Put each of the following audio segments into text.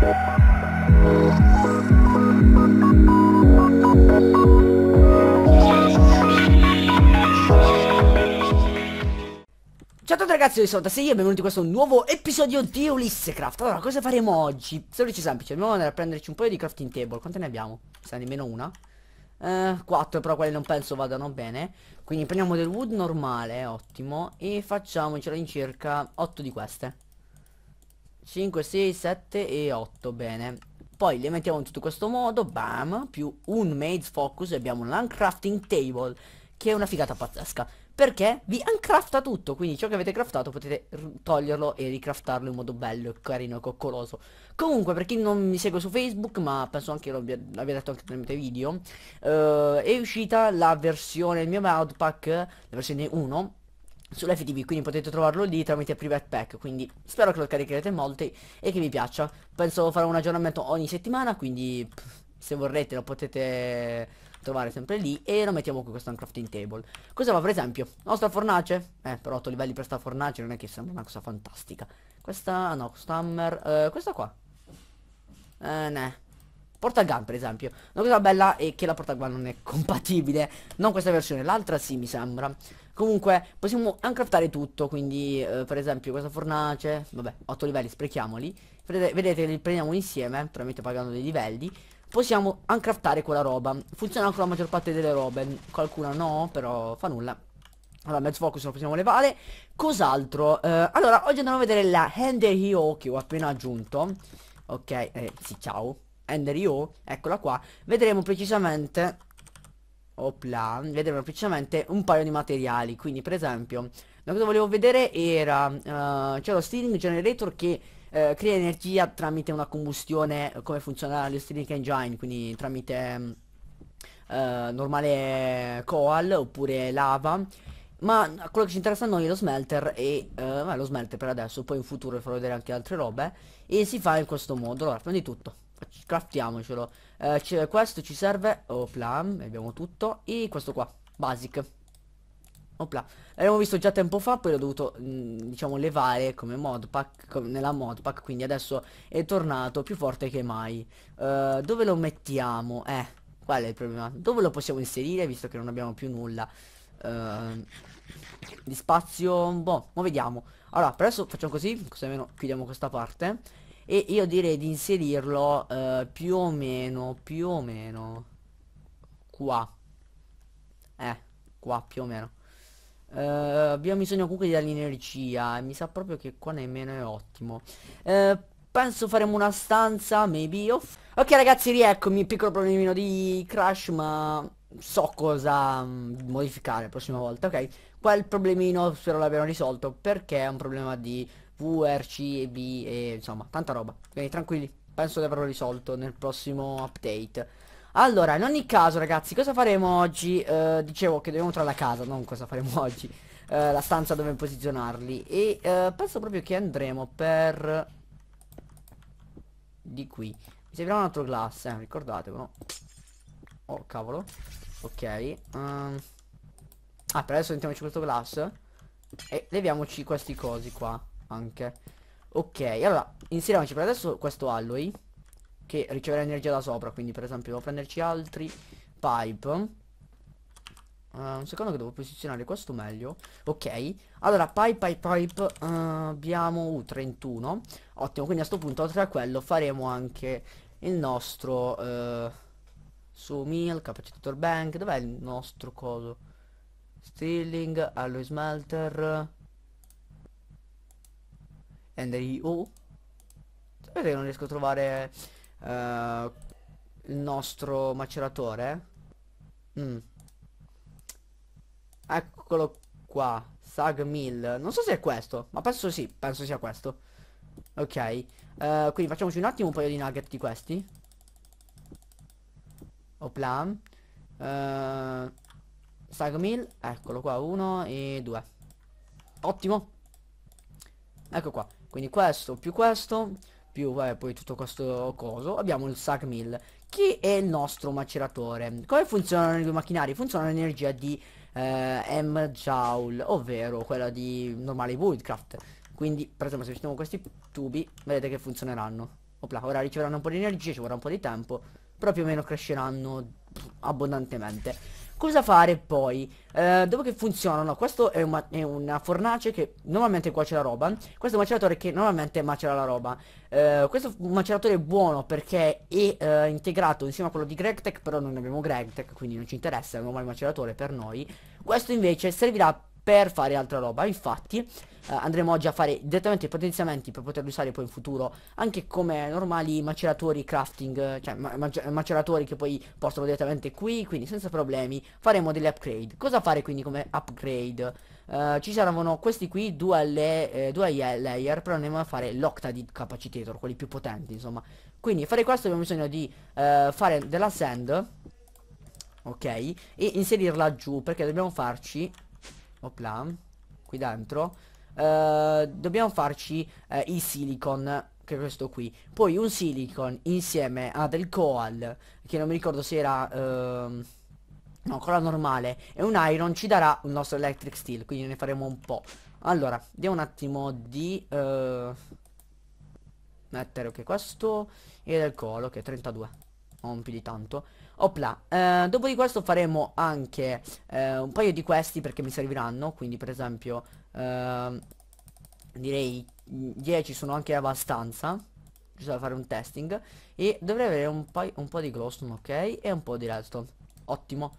Ciao a tutti ragazzi, io sono Tassini e benvenuti in questo nuovo episodio di Ulissecraft Allora, cosa faremo oggi? Semplice semplice, dobbiamo andare a prenderci un paio di crafting table Quante ne abbiamo? Se ne nemmeno una eh, 4 però quelle non penso vadano bene Quindi prendiamo del wood normale, ottimo E facciamocela in circa 8 di queste 5, 6, 7 e 8, bene. Poi le mettiamo in tutto questo modo, bam, più un maze focus e abbiamo un uncrafting table, che è una figata pazzesca. Perché vi uncrafta tutto, quindi ciò che avete craftato potete toglierlo e ricraftarlo in modo bello, e carino e coccoloso. Comunque, per chi non mi segue su Facebook, ma penso anche l'abbia detto anche nel mio video, eh, è uscita la versione, il mio modpack, la versione 1, sull'FTV quindi potete trovarlo lì tramite private pack quindi spero che lo caricherete molti e che vi piaccia penso farò un aggiornamento ogni settimana quindi pff, se vorrete lo potete trovare sempre lì e lo mettiamo qui questo crafting table cosa fa per esempio nostra fornace eh però 8 livelli per sta fornace non è che sembra una cosa fantastica questa no questo eh, questa qua eh ne Porta gun per esempio Una cosa bella è che la porta gun non è compatibile Non questa versione L'altra sì mi sembra Comunque possiamo uncraftare tutto Quindi eh, per esempio questa fornace Vabbè 8 livelli sprechiamoli Vedete, vedete li prendiamo insieme Probabilmente pagando dei livelli Possiamo uncraftare quella roba Funziona anche la maggior parte delle robe Qualcuna no però fa nulla allora, mezzo focus lo possiamo levare. Cos'altro? Eh, allora, oggi andiamo a vedere la Ender.io che ho appena aggiunto. Ok, eh, sì, ciao. Ender.io, eccola qua. Vedremo precisamente opla, vedremo semplicemente un paio di materiali. Quindi per esempio, la cosa volevo vedere era, uh, c'è lo steering generator che uh, crea energia tramite una combustione, come funziona lo steering engine, quindi tramite uh, normale coal oppure lava. Ma quello che ci interessa a noi è lo smelter e eh, lo smelter per adesso, poi in futuro farò vedere anche altre robe e si fa in questo modo. Allora, prima di tutto craftiamocelo eh, questo ci serve opla abbiamo tutto e questo qua basic opla l'abbiamo visto già tempo fa poi l'ho dovuto mh, mm, diciamo levare come modpack com nella modpack quindi adesso è tornato più forte che mai eh, dove lo mettiamo eh qual è il problema dove lo possiamo inserire visto che non abbiamo più nulla eh, di spazio boh ma vediamo allora per adesso facciamo così così almeno chiudiamo questa parte e io direi di inserirlo eh, più o meno, più o meno qua. Eh, qua più o meno. Uh, abbiamo bisogno comunque dell'energia e mi sa proprio che qua nemmeno è ottimo uh, penso faremo una stanza maybe off ok ragazzi rieccomi piccolo problemino di crash ma so cosa mm, modificare la prossima volta ok quel problemino spero l'abbiano risolto perché è un problema di VR, C e B e insomma tanta roba. Quindi tranquilli, penso di averlo risolto nel prossimo update. Allora, in ogni caso ragazzi, cosa faremo oggi? Uh, dicevo che dobbiamo trovare la casa, non cosa faremo oggi. Uh, la stanza dove posizionarli. E uh, penso proprio che andremo per... Di qui. Mi servirà un altro glass, eh, ricordatevelo. Oh, cavolo. Ok. Um... Ah, per adesso mettiamoci questo glass. E leviamoci questi cosi qua anche Ok, allora inseriamoci per adesso questo alloy Che riceverà energia da sopra Quindi per esempio devo prenderci altri Pipe uh, Un secondo che devo posizionare questo meglio Ok, allora pipe, pipe, pipe uh, Abbiamo uh, 31 Ottimo, quindi a sto punto oltre a quello faremo anche il nostro uh, eh, Su meal, capacitor bank Dov'è il nostro coso? Stealing, alloy smelter Endery Oh Sapete che non riesco a trovare uh, Il nostro maceratore mm. Eccolo qua Sag Mill Non so se è questo Ma penso sì Penso sia questo Ok uh, Quindi facciamoci un attimo un paio di nugget di questi Opla uh, eh, Sag Mill Eccolo qua Uno e due Ottimo Ecco qua quindi questo più questo più vabbè, poi tutto questo coso abbiamo il sac 1000 chi è il nostro maceratore. Come funzionano i due macchinari? Funziona l'energia di eh, M joule, ovvero quella di normale Woodcraft. Quindi per esempio se mettiamo questi tubi vedete che funzioneranno. Opla, ora riceveranno un po' di energia, ci vorrà un po' di tempo, però più o meno cresceranno abbondantemente. Cosa fare poi? Eh, dopo che funzionano, questo è, un è, una fornace che normalmente cuoce la roba, questo è un maceratore che normalmente macera la roba. Eh, questo maceratore è buono perché è eh, integrato insieme a quello di GregTech, però non abbiamo GregTech, quindi non ci interessa, è un normale maceratore per noi. Questo invece servirà per fare altra roba infatti eh, andremo oggi a fare direttamente i potenziamenti per poterli usare poi in futuro anche come normali maceratori crafting eh, cioè ma maceratori che poi portano direttamente qui quindi senza problemi faremo delle upgrade cosa fare quindi come upgrade eh, ci servono questi qui due, le, eh, due layer però andremo a fare l'octa di capacitator quelli più potenti insomma quindi fare questo abbiamo bisogno di eh, fare della sand ok e inserirla giù perché dobbiamo farci Opla Qui dentro uh, Dobbiamo farci uh, eh, i silicon Che è questo qui Poi un silicon insieme a del coal Che non mi ricordo se era uh, No, cola normale E un iron ci darà il nostro electric steel Quindi ne faremo un po' Allora, diamo un attimo di eh, Mettere ok questo E del coal, ok 32 Non più di tanto Opla, eh, dopo di questo faremo anche eh, un paio di questi perché mi serviranno, quindi per esempio eh, direi 10 mm, sono anche abbastanza, giusto da fare un testing, e dovrei avere un, un po' di glowstone, ok, e un po' di redstone, ottimo.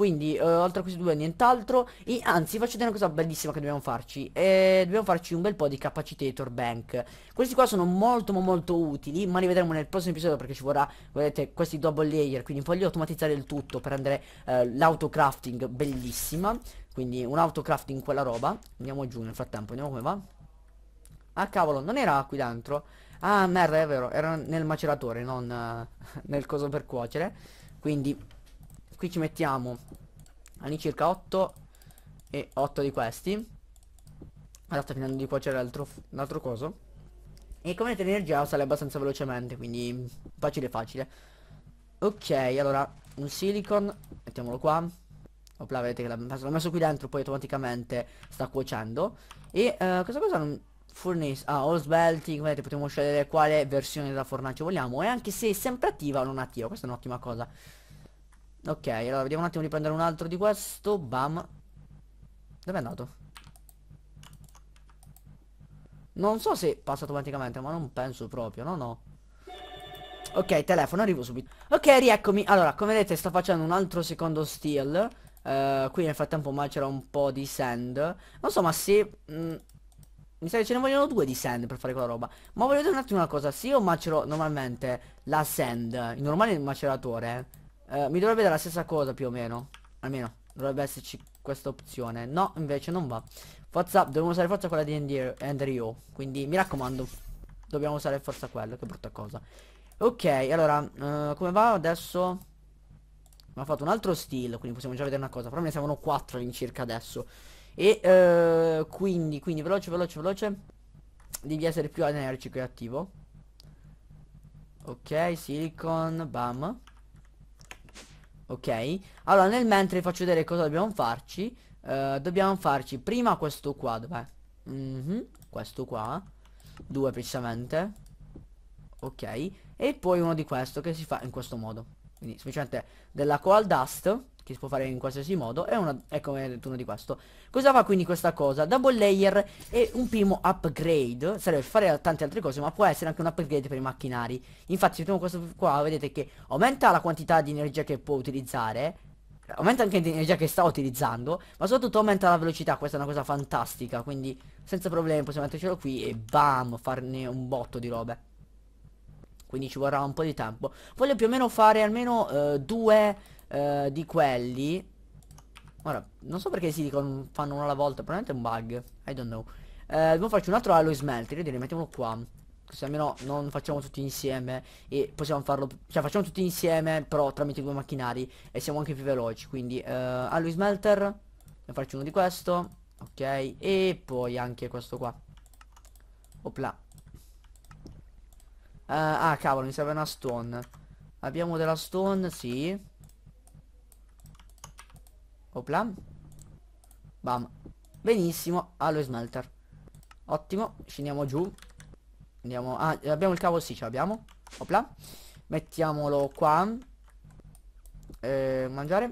Quindi eh, oltre a questi due nient'altro e, Anzi faccio vedere una cosa bellissima che dobbiamo farci eh, Dobbiamo farci un bel po' di capacitator bank Questi qua sono molto molto utili Ma li vedremo nel prossimo episodio perché ci vorrà Vedete questi double layer Quindi voglio automatizzare il tutto per rendere eh, l'autocrafting bellissima Quindi un autocrafting quella roba Andiamo giù nel frattempo Vediamo come va Ah cavolo non era qui dentro Ah merda è vero era nel maceratore non uh, nel coso per cuocere Quindi qui ci mettiamo all'incirca 8 e 8 di questi allora sta finendo di cuocere l'altro coso e come vedete l'energia sale abbastanza velocemente quindi facile facile ok allora un silicon mettiamolo qua Opla, vedete che l'ho messo qui dentro poi automaticamente sta cuocendo e uh, questa cosa non furnace ah all svelting vedete potremmo scegliere quale versione della fornace vogliamo e anche se è sempre attiva o non attiva questa è un'ottima cosa Ok, allora vediamo un attimo di prendere un altro di questo. Bam. Dove è andato? Non so se passa automaticamente, ma non penso proprio, no no. Ok, telefono, arrivo subito. Ok, rieccomi. Allora, come vedete sto facendo un altro secondo steal. Uh, eh, qui nel frattempo macera un po' di sand. Non so, ma se... Mh, mm, mi sa che ce ne vogliono due di sand per fare quella roba. Ma voglio dire un attimo una cosa. Se io macero normalmente la sand, il normale maceratore eh, mi dovrebbe dare la stessa cosa più o meno. Almeno dovrebbe esserci questa opzione. No, invece non va. Forza, dobbiamo usare forza quella di Andrew. Quindi mi raccomando, dobbiamo usare forza quella, che brutta cosa. Ok, allora, eh, come va adesso? Mi ha fatto un altro stile, quindi possiamo già vedere una cosa. Però me ne servono 4 all'incirca adesso. E eh, quindi, quindi, veloce, veloce, veloce. Devi essere più energico e attivo. Ok, silicon, bam. Ok? Allora nel mentre vi faccio vedere cosa dobbiamo farci uh, Dobbiamo farci prima questo qua Dov'è? Mm -hmm, questo qua Due precisamente Ok E poi uno di questo che si fa in questo modo Quindi semplicemente della coal dust che si può fare in qualsiasi modo è, una, è come detto uno di questo cosa fa quindi questa cosa double layer e un primo upgrade sarebbe fare tante altre cose ma può essere anche un upgrade per i macchinari infatti se vediamo questo qua vedete che aumenta la quantità di energia che può utilizzare aumenta anche l'energia che sta utilizzando ma soprattutto aumenta la velocità questa è una cosa fantastica quindi senza problemi possiamo mettercelo qui e bam farne un botto di robe quindi ci vorrà un po' di tempo voglio più o meno fare almeno eh, due eh, di quelli Ora, non so perché si dicono fanno uno alla volta, probabilmente è un bug. I don't know. Eh, dobbiamo farci un altro alloy smelter, io direi mettiamolo qua. Così almeno non facciamo tutti insieme e possiamo farlo, cioè facciamo tutti insieme però tramite due macchinari e siamo anche più veloci. Quindi eh, alloy smelter, ne faccio uno di questo, ok, e poi anche questo qua. Opla. Eh, ah cavolo, mi serve una stone. Abbiamo della stone, sì. Opla. Bam. Benissimo, allo smelter. Ottimo, scendiamo giù. Andiamo, ah, abbiamo il cavo, sì, ce l'abbiamo. Opla. Mettiamolo qua. Eh, mangiare.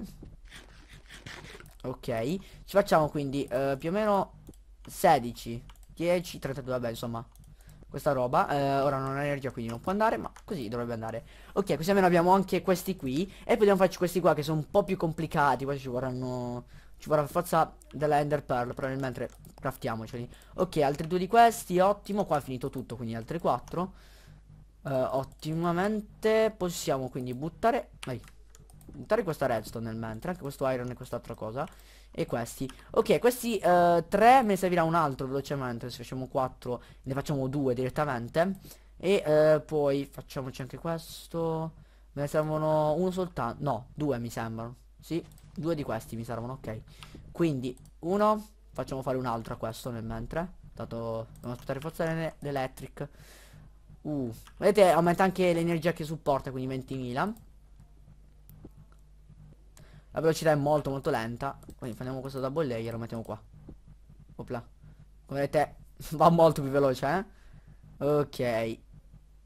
Ok, ci facciamo quindi eh, più o meno 16, 10, 32, vabbè, insomma, questa roba eh, Ora non ho energia quindi non può andare ma così dovrebbe andare Ok così almeno abbiamo anche questi qui E poi dobbiamo farci questi qua che sono un po' più complicati Questi ci vorranno ci vorrà forza della Ender Pearl Probabilmente craftiamoceli Ok altri due di questi ottimo Qua è finito tutto quindi altri quattro eh, Ottimamente possiamo quindi buttare Vai Togli questa redstone nel mentre Anche questo iron e quest'altra cosa E questi Ok questi uh, tre me ne servirà un altro velocemente Se facciamo quattro ne facciamo due direttamente E uh, poi facciamoci anche questo Me ne servono uno soltanto No due mi sembrano Sì due di questi mi servono ok Quindi uno Facciamo fare un altro a questo nel mentre Dato dobbiamo aspettare forza l'electric Uh, vedete aumenta anche l'energia che supporta, quindi 20.000. La velocità è molto molto lenta. Quindi prendiamo questo double layer e lo mettiamo qua. Opla. Come vedete va molto più veloce, eh. Ok.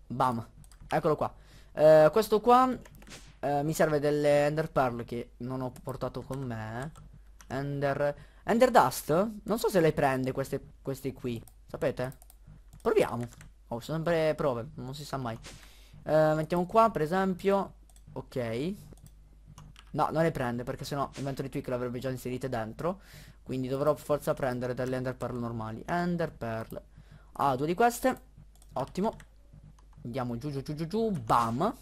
Bam. Eccolo qua. Eh, questo qua eh, mi serve delle ender pearl che non ho portato con me. Eh. Ender... Ender dust? Non so se le prende queste, queste qui. Sapete? Proviamo. Oh, sono sempre prove. Non si sa mai. Eh, mettiamo qua, per esempio. Ok. No, non le prende perché sennò il mentore tweak le avrebbe già inserite dentro. Quindi dovrò forza prendere delle ender pearl normali. Ender pearl. Ah, due di queste. Ottimo. Andiamo giù, giù, giù, giù, giù. Bam.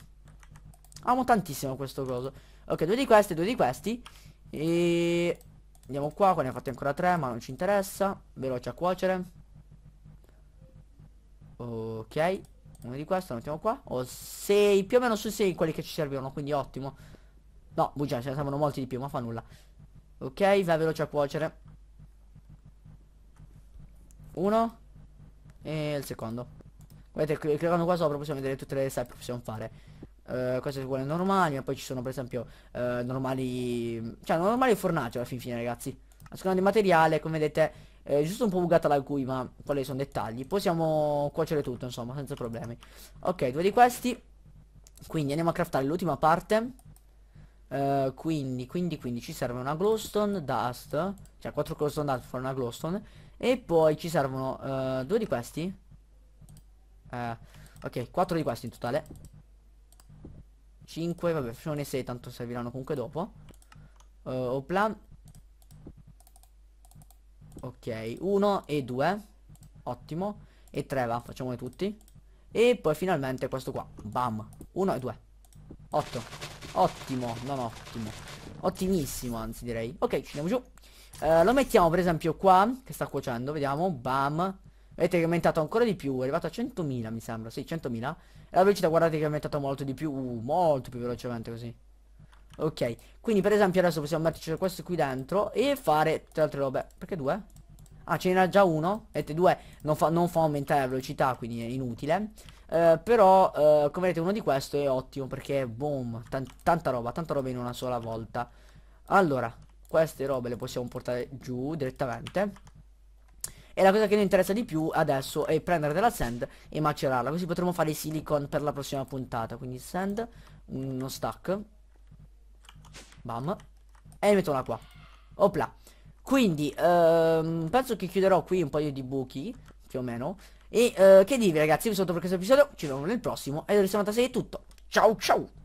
Amo tantissimo questo coso. Ok, due di queste, due di questi. E... Andiamo qua, qua ne ho fatti ancora tre, ma non ci interessa. Veloce a cuocere. Ok. Uno di questo, lo mettiamo qua. Ho sei, più o meno su sei quelli che ci servivano, quindi ottimo. No, bugia, ce ne servono molti di più, ma fa nulla. Ok, va veloce a cuocere. Uno. E il secondo. Guardate, cliccando qua sopra possiamo vedere tutte le step che possiamo fare. Uh, eh, queste sono quelle normali, ma poi ci sono per esempio uh, normali... Cioè, normali fornace alla fin fine, ragazzi. A seconda di materiale, come vedete, eh, è giusto un po' bugata la GUI, ma quali sono dettagli. Possiamo cuocere tutto, insomma, senza problemi. Ok, due di questi. Quindi andiamo a craftare l'ultima parte. Eh, quindi, quindi, quindi ci serve una glowstone dust Cioè 4 glowstone dust per una glowstone E poi ci servono uh, due di questi uh, Ok, 4 di questi in totale 5, vabbè, ne 6 Tanto serviranno comunque dopo uh, Opla Ok, 1 e 2 Ottimo E 3 va, facciamone tutti E poi finalmente questo qua Bam 1 e 2 8 Ottimo, non ottimo. Ottimissimo, anzi direi. Ok, ci andiamo giù. Eh, lo mettiamo per esempio qua, che sta cuocendo, vediamo. Bam. Vedete che è aumentato ancora di più, è arrivato a 100.000 mi sembra, sì, 100.000. E La velocità guardate che è aumentato molto di più, uh, molto più velocemente così. Ok, quindi per esempio adesso possiamo metterci questo qui dentro e fare tre altre robe. Perché due? Ah, ce n'era già uno. Vedete, due non fa, non fa aumentare la velocità, quindi è inutile. Eh, però eh, come vedete uno di questo è ottimo perché boom tanta roba tanta roba in una sola volta allora queste robe le possiamo portare giù direttamente e la cosa che mi interessa di più adesso è prendere della sand e macerarla così potremo fare i silicon per la prossima puntata quindi sand uno stack bam e metto una qua opla quindi ehm, penso che chiuderò qui un paio di buchi più o meno e eh, che dirvi ragazzi, vi saluto per questo episodio, ci vediamo nel prossimo, e allora siamo è tutto. Ciao ciao!